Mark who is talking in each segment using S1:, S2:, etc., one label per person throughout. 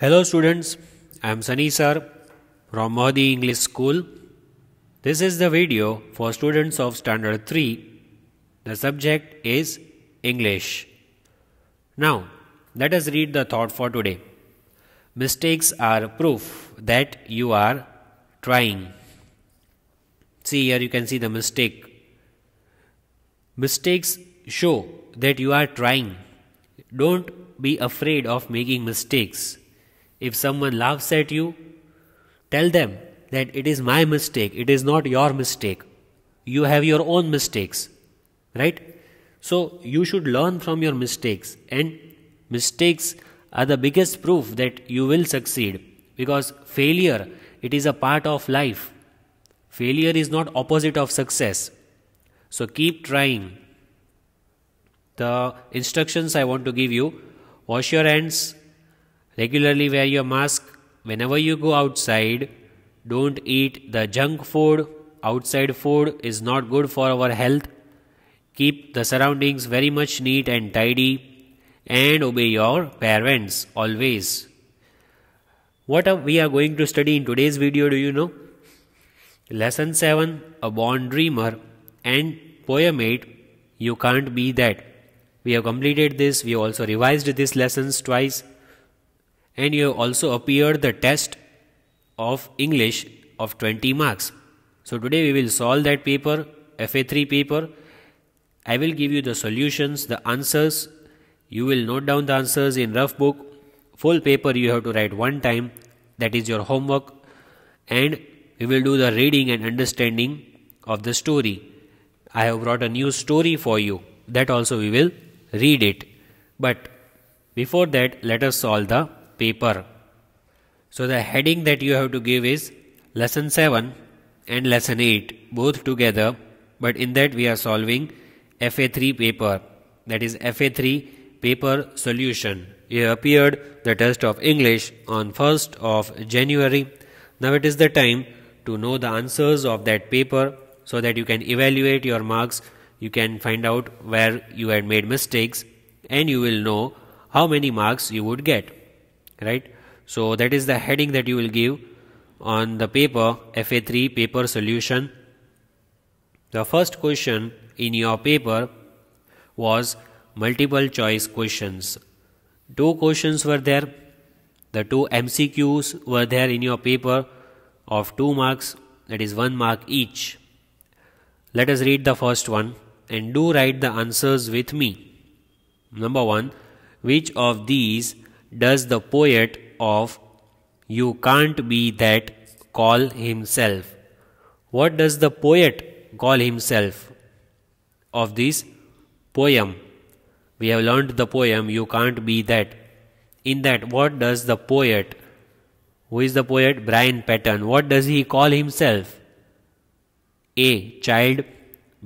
S1: Hello students, I am Sunny sir from Mahdi English School. This is the video for students of standard 3. The subject is English. Now, let us read the thought for today. Mistakes are proof that you are trying. See here you can see the mistake. Mistakes show that you are trying. Don't be afraid of making mistakes if someone laughs at you, tell them that it is my mistake, it is not your mistake. You have your own mistakes, right? So you should learn from your mistakes, and mistakes are the biggest proof that you will succeed because failure it is a part of life. Failure is not opposite of success. So keep trying. The instructions I want to give you wash your hands Regularly wear your mask whenever you go outside. Don't eat the junk food. Outside food is not good for our health. Keep the surroundings very much neat and tidy and obey your parents always. What are we are going to study in today's video do you know? Lesson 7 A Born Dreamer and Poemate. You Can't Be That. We have completed this. We also revised these lessons twice and you also appeared the test of English of 20 marks. So today we will solve that paper, FA3 paper. I will give you the solutions, the answers. You will note down the answers in rough book. Full paper you have to write one time. That is your homework. And we will do the reading and understanding of the story. I have brought a new story for you. That also we will read it. But before that, let us solve the paper. So the heading that you have to give is lesson 7 and lesson 8 both together but in that we are solving FA3 paper that is FA3 paper solution. It appeared the test of English on 1st of January. Now it is the time to know the answers of that paper so that you can evaluate your marks, you can find out where you had made mistakes and you will know how many marks you would get right so that is the heading that you will give on the paper fa3 paper solution the first question in your paper was multiple choice questions two questions were there the two mcqs were there in your paper of two marks that is one mark each let us read the first one and do write the answers with me number 1 which of these does the poet of You Can't Be That call himself? What does the poet call himself of this poem? We have learned the poem You Can't Be That. In that, what does the poet, who is the poet Brian Patton, what does he call himself? A. Child.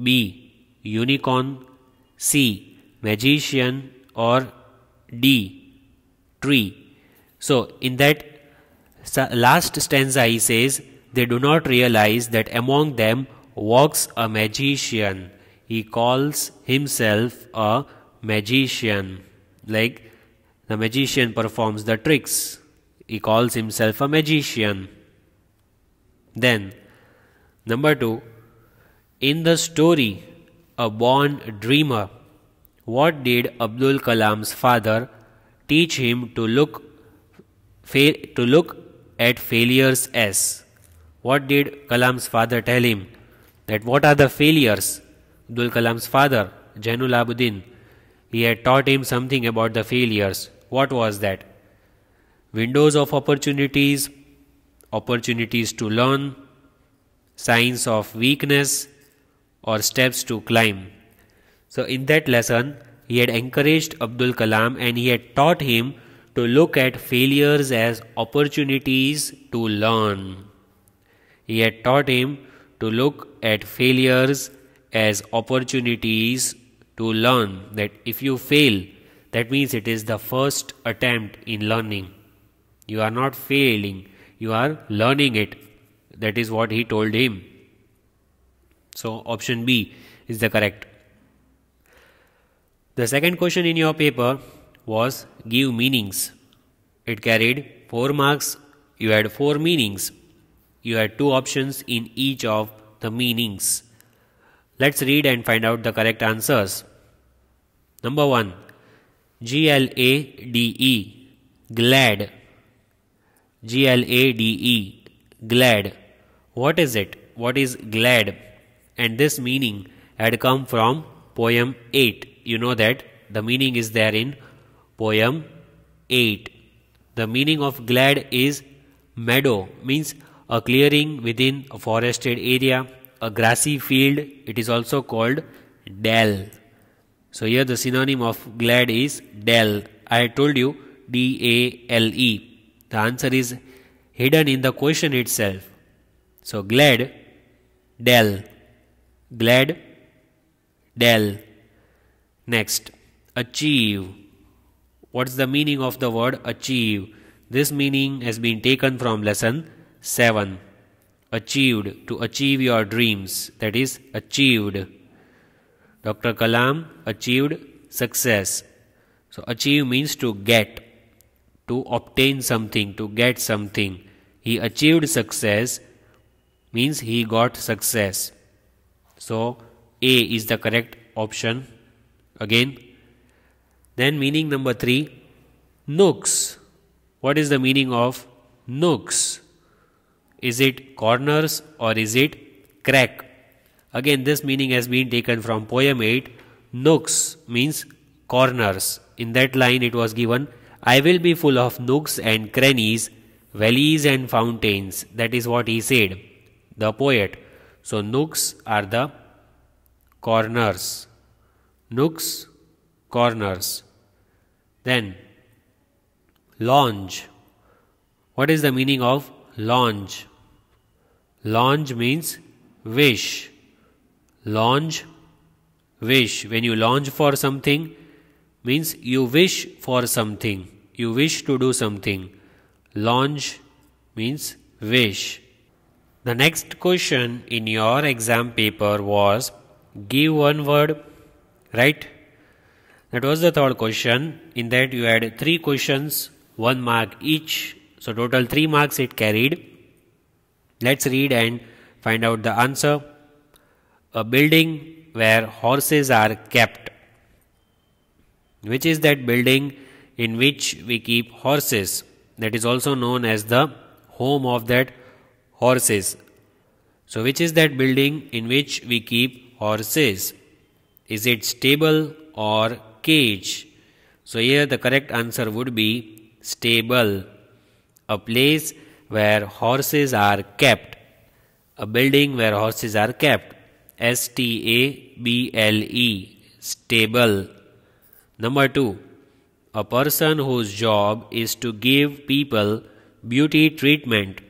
S1: B. Unicorn. C. Magician. Or D tree. So, in that last stanza, he says, They do not realize that among them walks a magician. He calls himself a magician. Like the magician performs the tricks, he calls himself a magician. Then, number two, in the story, a born dreamer, what did Abdul Kalam's father teach him to look fail, to look at failures as what did kalam's father tell him that what are the failures abdul kalam's father janul abudin he had taught him something about the failures what was that windows of opportunities opportunities to learn signs of weakness or steps to climb so in that lesson he had encouraged Abdul Kalam and he had taught him to look at failures as opportunities to learn. He had taught him to look at failures as opportunities to learn. That if you fail, that means it is the first attempt in learning. You are not failing, you are learning it. That is what he told him. So, option B is the correct the second question in your paper was give meanings. It carried 4 marks. You had 4 meanings. You had 2 options in each of the meanings. Let's read and find out the correct answers. Number 1 G L A D E Glad. G L A D E Glad. What is it? What is glad? And this meaning had come from poem 8 you know that the meaning is there in poem 8. The meaning of glad is meadow, means a clearing within a forested area, a grassy field. It is also called dell. So here the synonym of glad is dell. I told you D A L E. The answer is hidden in the question itself. So glad, dell. Glad, dell. Next, achieve. What's the meaning of the word achieve? This meaning has been taken from lesson 7. Achieved, to achieve your dreams, that is, achieved. Dr. Kalam achieved success. So, achieve means to get, to obtain something, to get something. He achieved success means he got success. So, A is the correct option again. Then meaning number three, nooks. What is the meaning of nooks? Is it corners or is it crack? Again, this meaning has been taken from poem 8. Nooks means corners. In that line, it was given, I will be full of nooks and crannies, valleys and fountains. That is what he said, the poet. So, nooks are the corners nooks, corners. Then, launch. What is the meaning of launch? Launch means wish. Launch, wish. When you launch for something, means you wish for something. You wish to do something. Launch means wish. The next question in your exam paper was give one word right? That was the third question. In that, you had three questions, one mark each. So, total three marks it carried. Let's read and find out the answer. A building where horses are kept. Which is that building in which we keep horses? That is also known as the home of that horses. So, which is that building in which we keep horses? Is it stable or cage? So here the correct answer would be stable, a place where horses are kept, a building where horses are kept. S T A B L E, stable. Number two, a person whose job is to give people beauty treatment,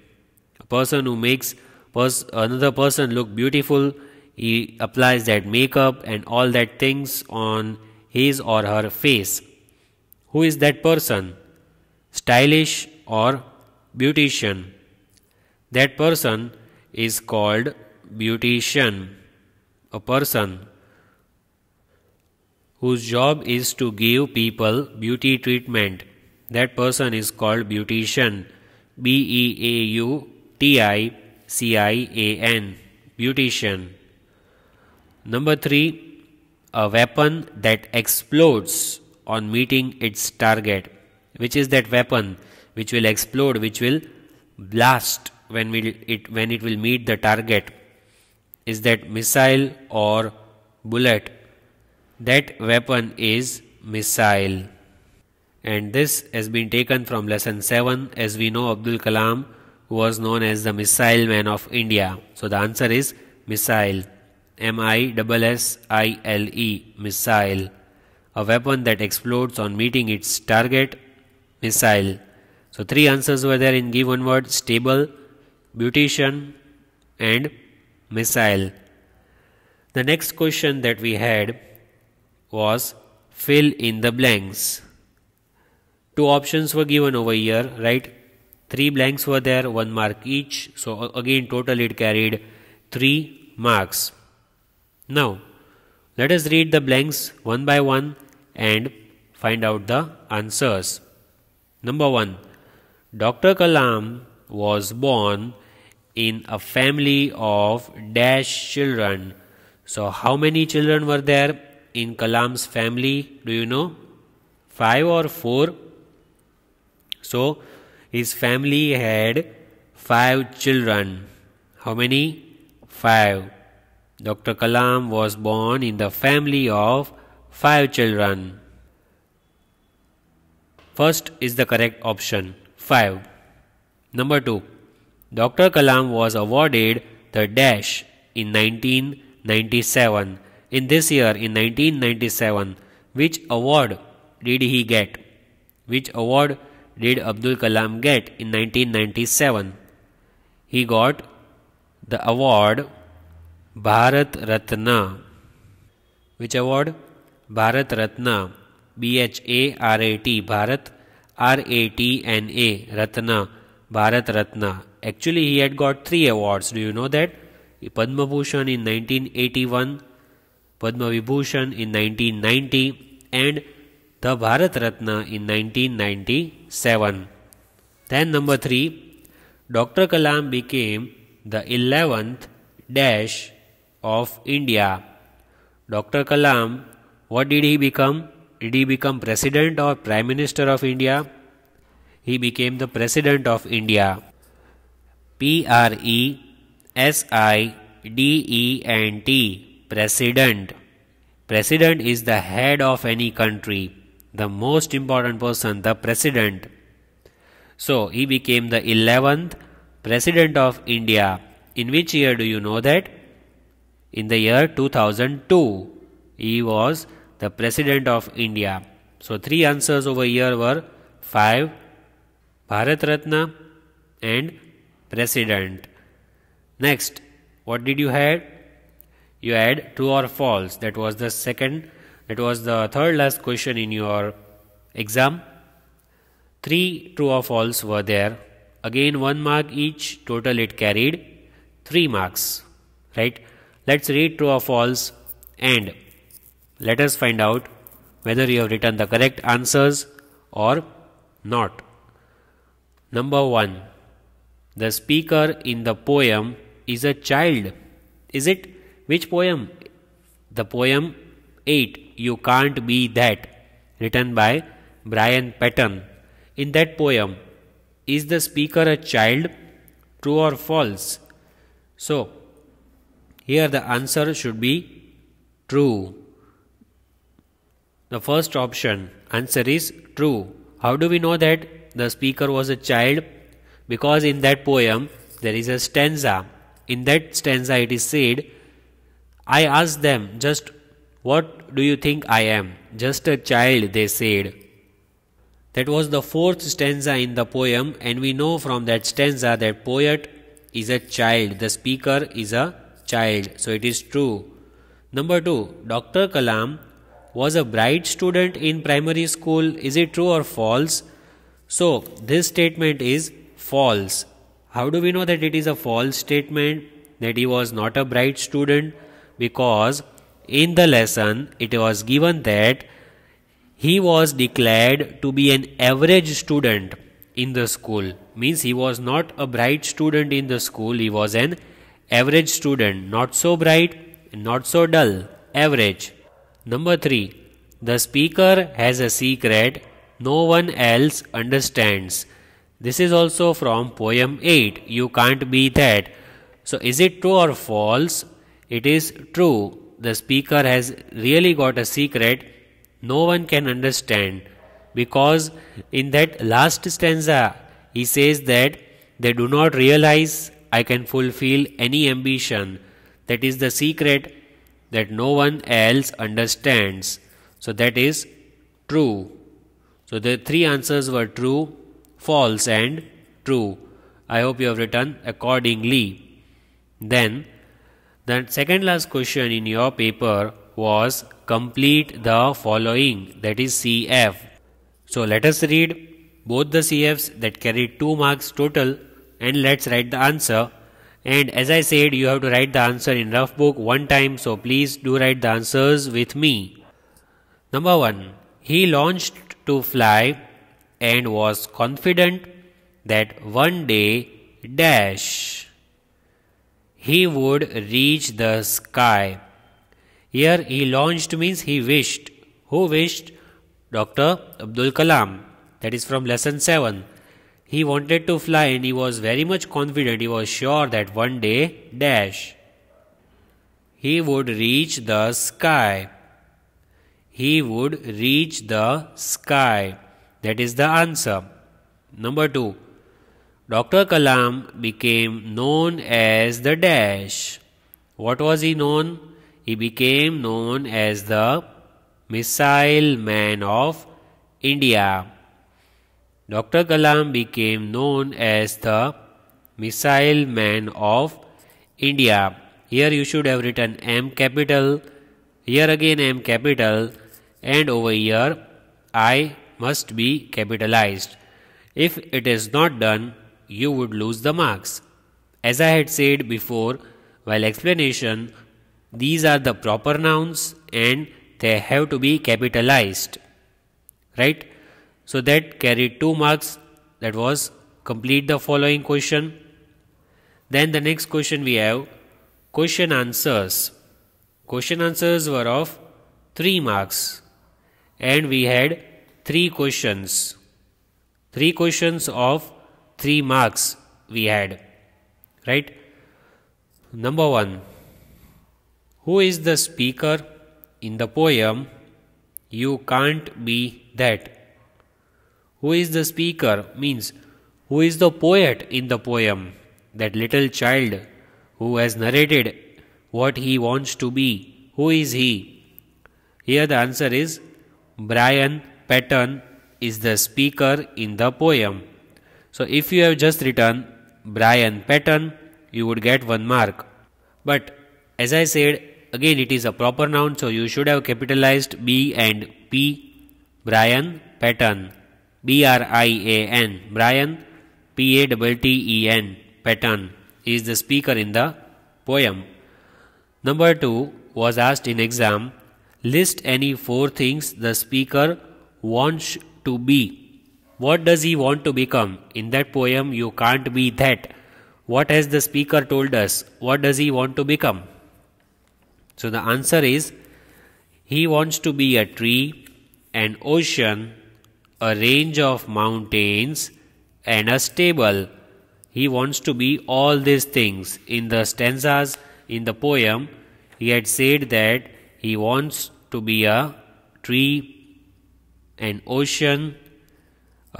S1: a person who makes pers another person look beautiful he applies that makeup and all that things on his or her face. Who is that person? Stylish or beautician? That person is called beautician. A person whose job is to give people beauty treatment. That person is called beautician. B E A U T I C I A N. Beautician. Number three, a weapon that explodes on meeting its target, which is that weapon which will explode, which will blast when we, it when it will meet the target, is that missile or bullet. That weapon is missile. And this has been taken from lesson 7 as we know Abdul Kalam was known as the missile man of India. So the answer is missile. M I S I L E missile, a weapon that explodes on meeting its target missile. So three answers were there in given word stable, beautician and missile. The next question that we had was fill in the blanks. Two options were given over here, right? Three blanks were there, one mark each. So again total it carried three marks. Now, let us read the blanks one by one and find out the answers. Number 1. Dr. Kalam was born in a family of dash children. So, how many children were there in Kalam's family? Do you know? Five or four? So, his family had five children. How many? Five. Dr. Kalam was born in the family of five children. First is the correct option 5. Number 2. Dr. Kalam was awarded the Dash in 1997. In this year, in 1997, which award did he get? Which award did Abdul Kalam get in 1997? He got the award Bharat Ratna. Which award? Bharat Ratna. B H A R A T. Bharat R A T N A. Ratna. Bharat Ratna. Actually, he had got three awards. Do you know that? Padma Bhushan in 1981, Padma Vibhushan in 1990, and the Bharat Ratna in 1997. Then number three, Dr. Kalam became the 11th dash of India. Dr. Kalam, what did he become? Did he become President or Prime Minister of India? He became the President of India. P R E S I D E N T, President. President is the head of any country, the most important person, the President. So he became the 11th President of India. In which year do you know that? in the year 2002. He was the President of India. So, three answers over here were 5, Bharat Ratna, and President. Next, what did you had? You had true or false. That was the second, that was the third last question in your exam. Three true or false were there. Again, one mark each, total it carried three marks, right? Let's read true or false and let us find out whether you have written the correct answers or not. Number 1. The speaker in the poem is a child. Is it? Which poem? The poem 8. You Can't Be That, written by Brian Patton. In that poem, is the speaker a child? True or false? So, here the answer should be true. The first option answer is true. How do we know that the speaker was a child? Because in that poem there is a stanza. In that stanza it is said, I asked them just what do you think I am? Just a child, they said. That was the fourth stanza in the poem, and we know from that stanza that poet is a child, the speaker is a child, so it is true. Number two, Dr. Kalam was a bright student in primary school. Is it true or false? So, this statement is false. How do we know that it is a false statement that he was not a bright student? Because in the lesson, it was given that he was declared to be an average student in the school. Means he was not a bright student in the school, he was an average student, not so bright, not so dull, average. Number 3. The speaker has a secret no one else understands. This is also from poem 8. You can't be that. So, is it true or false? It is true. The speaker has really got a secret no one can understand because in that last stanza he says that they do not realize I can fulfill any ambition. That is the secret that no one else understands. So that is true. So the three answers were true, false, and true. I hope you have written accordingly. Then, the second last question in your paper was complete the following that is CF. So let us read both the CFs that carry 2 marks total and let's write the answer and as I said you have to write the answer in rough book one time so please do write the answers with me. Number 1. He launched to fly and was confident that one day dash he would reach the sky. Here he launched means he wished. Who wished? Dr. Abdul Kalam. That is from lesson 7. He wanted to fly and he was very much confident, he was sure that one day, dash, he would reach the sky. He would reach the sky. That is the answer. Number two, Dr. Kalam became known as the dash. What was he known? He became known as the Missile Man of India. Dr. Kalam became known as the Missile Man of India. Here you should have written M capital, here again M capital, and over here I must be capitalized. If it is not done, you would lose the marks. As I had said before, while explanation, these are the proper nouns and they have to be capitalized. Right? So that carried 2 marks. That was complete the following question. Then the next question we have question answers. Question answers were of 3 marks and we had 3 questions. 3 questions of 3 marks we had. Right? Number 1. Who is the speaker in the poem You Can't Be That? Who is the speaker means who is the poet in the poem, that little child who has narrated what he wants to be. Who is he? Here the answer is Brian Patton is the speaker in the poem. So if you have just written Brian Patton, you would get one mark. But as I said, again it is a proper noun, so you should have capitalized B and P, Brian Patton. B R I A N, Brian, P A T T E N, Patton, is the speaker in the poem. Number 2 was asked in exam list any four things the speaker wants to be. What does he want to become? In that poem, you can't be that. What has the speaker told us? What does he want to become? So the answer is he wants to be a tree, an ocean, a range of mountains, and a stable. He wants to be all these things. In the stanzas in the poem, he had said that he wants to be a tree, an ocean,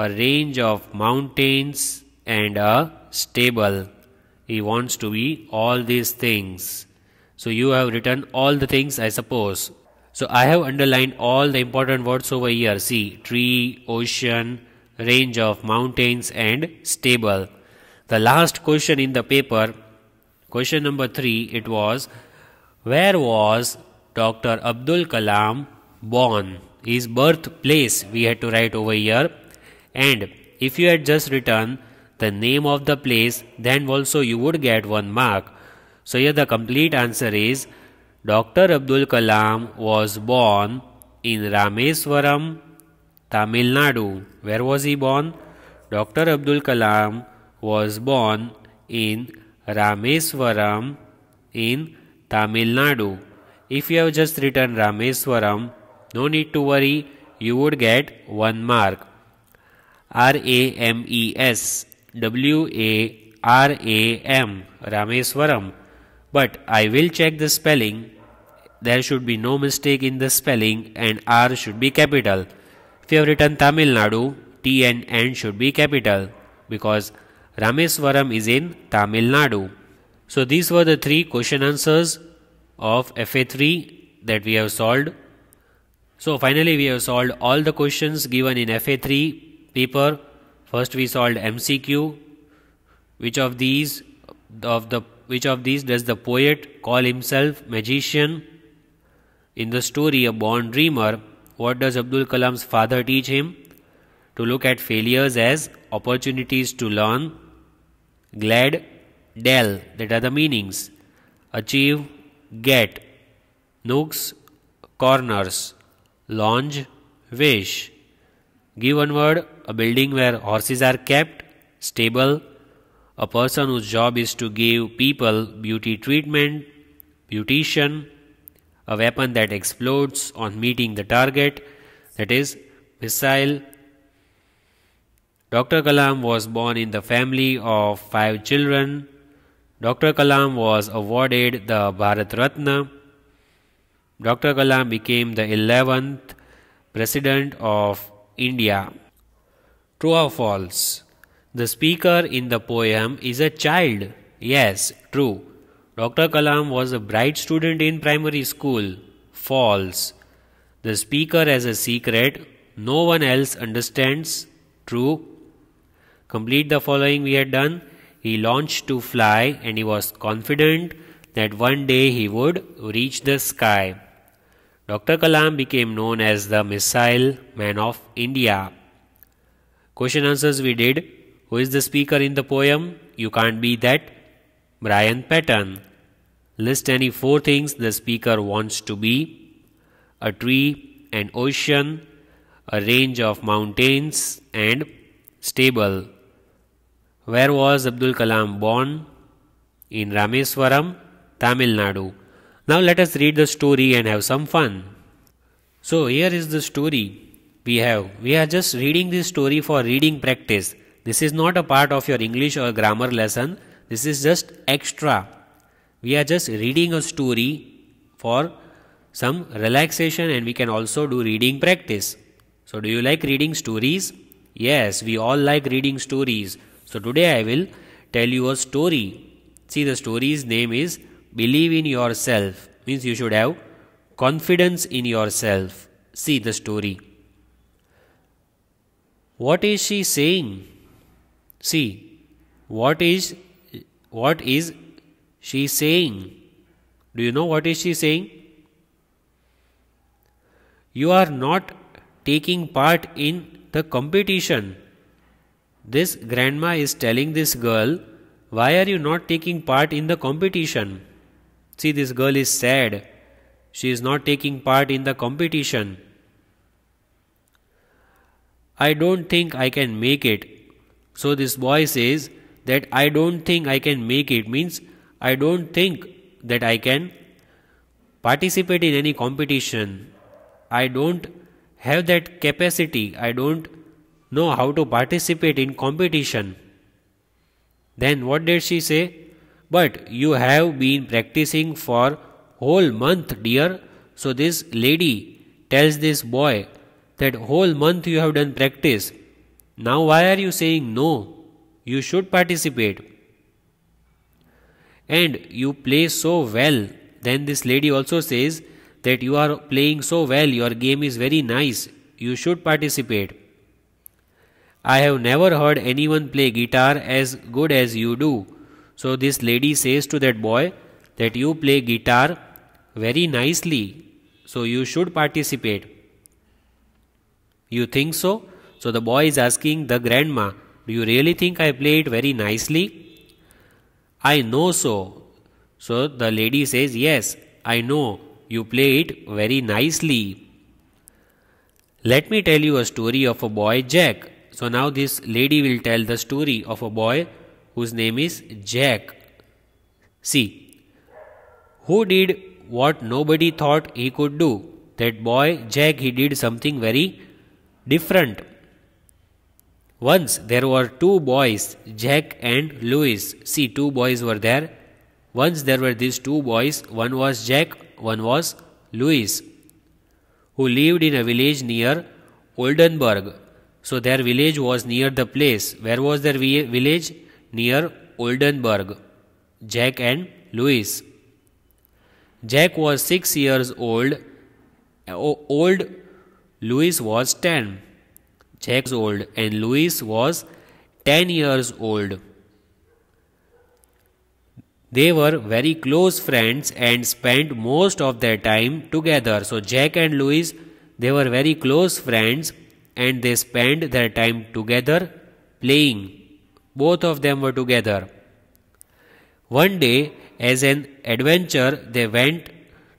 S1: a range of mountains, and a stable. He wants to be all these things. So you have written all the things, I suppose. So I have underlined all the important words over here. See, tree, ocean, range of mountains and stable. The last question in the paper, question number 3, it was, where was Dr. Abdul Kalam born? His birthplace we had to write over here. And if you had just written the name of the place, then also you would get one mark. So here the complete answer is Dr. Abdul Kalam was born in Rameswaram, Tamil Nadu. Where was he born? Dr. Abdul Kalam was born in Rameswaram in Tamil Nadu. If you have just written Rameswaram, no need to worry, you would get one mark. R A M E S W A R A M Rameswaram. But I will check the spelling there should be no mistake in the spelling and R should be capital. If you have written Tamil Nadu, T and N should be capital because Rameswaram is in Tamil Nadu. So these were the three question answers of FA3 that we have solved. So finally we have solved all the questions given in FA3 paper. First we solved MCQ. Which of these of the which of these does the poet call himself magician? In the story, A Born Dreamer, what does Abdul Kalam's father teach him? To look at failures as opportunities to learn, glad, del, that are the meanings, achieve, get, nooks, corners, lounge, wish. Give one word, a building where horses are kept, stable, a person whose job is to give people beauty treatment, beautician, a weapon that explodes on meeting the target, that is, missile. Dr. Kalam was born in the family of five children. Dr. Kalam was awarded the Bharat Ratna. Dr. Kalam became the 11th President of India. True or false? The speaker in the poem is a child. Yes, true. Dr. Kalam was a bright student in primary school. False. The speaker has a secret. No one else understands. True. Complete the following we had done. He launched to fly and he was confident that one day he would reach the sky. Dr. Kalam became known as the Missile Man of India. Question answers we did. Who is the speaker in the poem? You can't be that Brian Patton. List any four things the speaker wants to be a tree, an ocean, a range of mountains, and stable. Where was Abdul Kalam born? In Rameswaram, Tamil Nadu. Now let us read the story and have some fun. So here is the story we have. We are just reading this story for reading practice. This is not a part of your English or grammar lesson. This is just extra. We are just reading a story for some relaxation and we can also do reading practice. So do you like reading stories? Yes, we all like reading stories. So today I will tell you a story. See the story's name is Believe in Yourself. Means you should have confidence in yourself. See the story. What is she saying? See, what is what is she saying? Do you know what is she saying? You are not taking part in the competition. This grandma is telling this girl, why are you not taking part in the competition? See, this girl is sad. She is not taking part in the competition. I don't think I can make it. So this boy says, that I don't think I can make it means I don't think that I can participate in any competition. I don't have that capacity. I don't know how to participate in competition. Then what did she say? But you have been practicing for whole month, dear. So this lady tells this boy that whole month you have done practice. Now why are you saying no? you should participate. And you play so well. Then this lady also says that you are playing so well, your game is very nice, you should participate. I have never heard anyone play guitar as good as you do. So this lady says to that boy that you play guitar very nicely, so you should participate. You think so? So the boy is asking the grandma do you really think I play it very nicely? I know so. So the lady says, Yes, I know you play it very nicely. Let me tell you a story of a boy, Jack. So now this lady will tell the story of a boy whose name is Jack. See, who did what nobody thought he could do? That boy, Jack, he did something very different. Once there were two boys, Jack and Louis. See, two boys were there. Once there were these two boys, one was Jack, one was Louis, who lived in a village near Oldenburg. So their village was near the place. Where was their village? Near Oldenburg. Jack and Louis. Jack was six years old. old Louis was ten was old and Louis was 10 years old. They were very close friends and spent most of their time together. So Jack and Louis, they were very close friends and they spent their time together playing. Both of them were together. One day, as an adventure, they went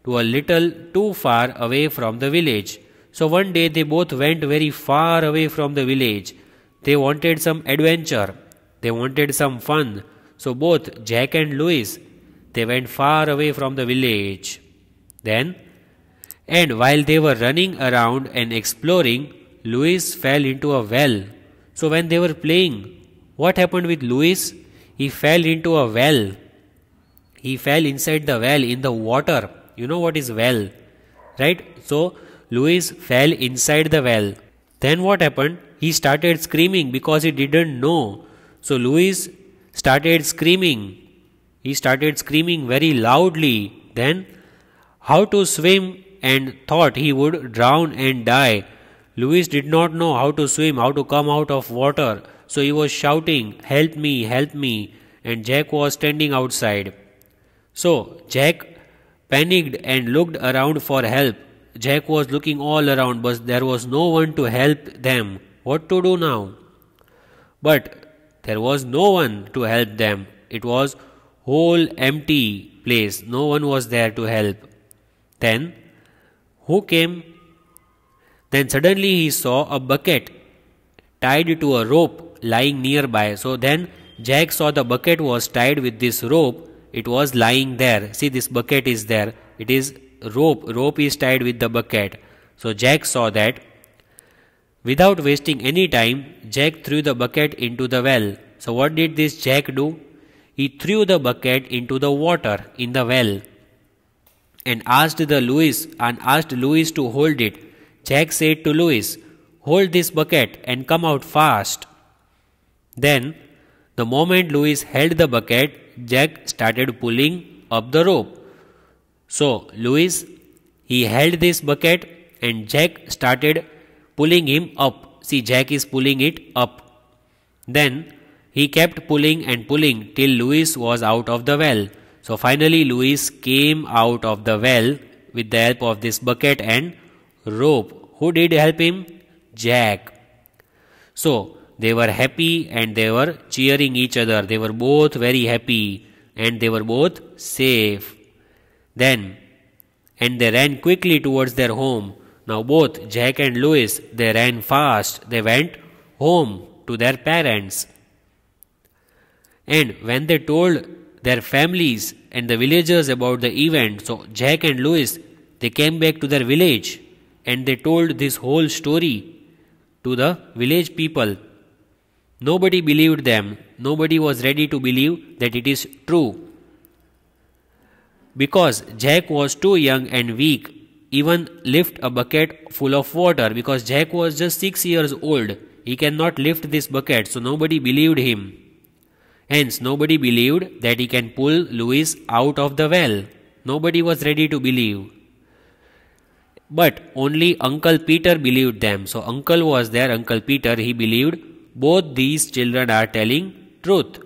S1: to a little too far away from the village. So one day they both went very far away from the village. They wanted some adventure. They wanted some fun. So both Jack and Louis, they went far away from the village. Then, and while they were running around and exploring, Louis fell into a well. So when they were playing, what happened with Louis? He fell into a well. He fell inside the well in the water. You know what is well, right? So Louis fell inside the well. Then what happened? He started screaming because he didn't know. So Louis started screaming. He started screaming very loudly. Then, how to swim and thought he would drown and die. Louis did not know how to swim, how to come out of water. So he was shouting, Help me, help me. And Jack was standing outside. So Jack panicked and looked around for help. Jack was looking all around, but there was no one to help them. What to do now? But there was no one to help them. It was whole empty place. No one was there to help. Then who came? Then suddenly he saw a bucket tied to a rope lying nearby. So then Jack saw the bucket was tied with this rope. It was lying there. See, this bucket is there. It is rope rope is tied with the bucket so jack saw that without wasting any time jack threw the bucket into the well so what did this jack do he threw the bucket into the water in the well and asked the louis and asked louis to hold it jack said to louis hold this bucket and come out fast then the moment louis held the bucket jack started pulling up the rope so Louis he held this bucket and Jack started pulling him up. See Jack is pulling it up. Then he kept pulling and pulling till Louis was out of the well. So finally Louis came out of the well with the help of this bucket and rope. Who did help him? Jack. So they were happy and they were cheering each other. They were both very happy and they were both safe. Then, and they ran quickly towards their home. Now both Jack and Louis, they ran fast. They went home to their parents. And when they told their families and the villagers about the event, so Jack and Louis, they came back to their village and they told this whole story to the village people. Nobody believed them. Nobody was ready to believe that it is true because Jack was too young and weak even lift a bucket full of water because Jack was just 6 years old he cannot lift this bucket so nobody believed him hence nobody believed that he can pull Louis out of the well nobody was ready to believe but only uncle Peter believed them so uncle was there uncle Peter he believed both these children are telling truth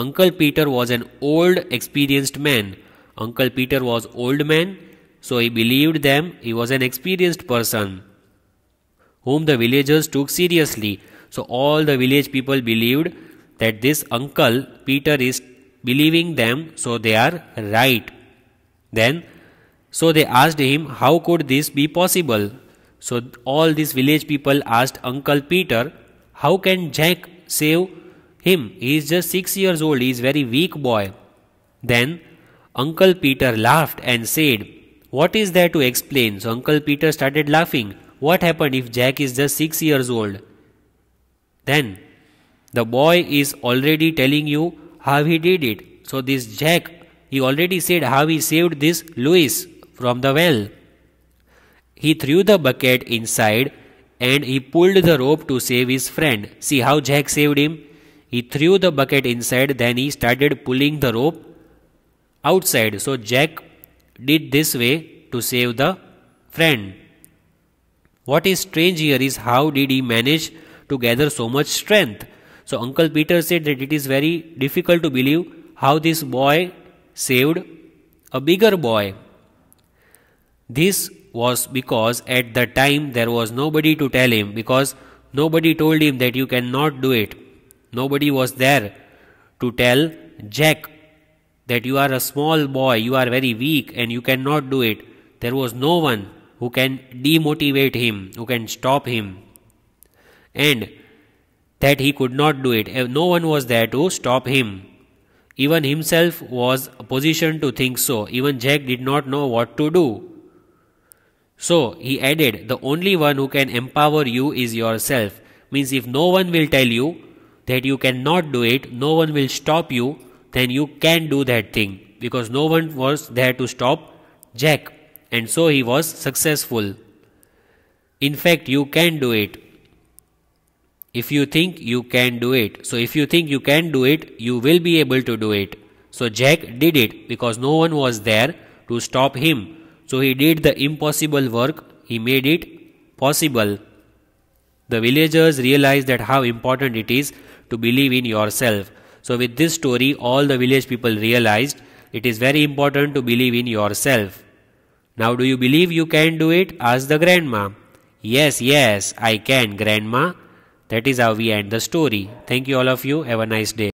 S1: Uncle Peter was an old, experienced man. Uncle Peter was old man, so he believed them. He was an experienced person whom the villagers took seriously. So all the village people believed that this uncle Peter is believing them, so they are right. Then, so they asked him, How could this be possible? So all these village people asked Uncle Peter, How can Jack save him. He is just six years old. He is very weak boy. Then Uncle Peter laughed and said, What is there to explain? So Uncle Peter started laughing. What happened if Jack is just six years old? Then the boy is already telling you how he did it. So this Jack, he already said how he saved this Louis from the well. He threw the bucket inside and he pulled the rope to save his friend. See how Jack saved him? He threw the bucket inside, then he started pulling the rope outside. So Jack did this way to save the friend. What is strange here is how did he manage to gather so much strength? So Uncle Peter said that it is very difficult to believe how this boy saved a bigger boy. This was because at the time there was nobody to tell him because nobody told him that you cannot do it. Nobody was there to tell Jack that you are a small boy, you are very weak, and you cannot do it. There was no one who can demotivate him, who can stop him. And that he could not do it. No one was there to stop him. Even himself was positioned to think so. Even Jack did not know what to do. So he added, The only one who can empower you is yourself. Means if no one will tell you, that you cannot do it, no one will stop you, then you can do that thing because no one was there to stop Jack, and so he was successful. In fact, you can do it if you think you can do it. So, if you think you can do it, you will be able to do it. So, Jack did it because no one was there to stop him. So, he did the impossible work, he made it possible. The villagers realized that how important it is to believe in yourself. So, with this story, all the village people realized it is very important to believe in yourself. Now, do you believe you can do it? asked the grandma. Yes, yes, I can, grandma. That is how we end the story. Thank you, all of you. Have a nice day.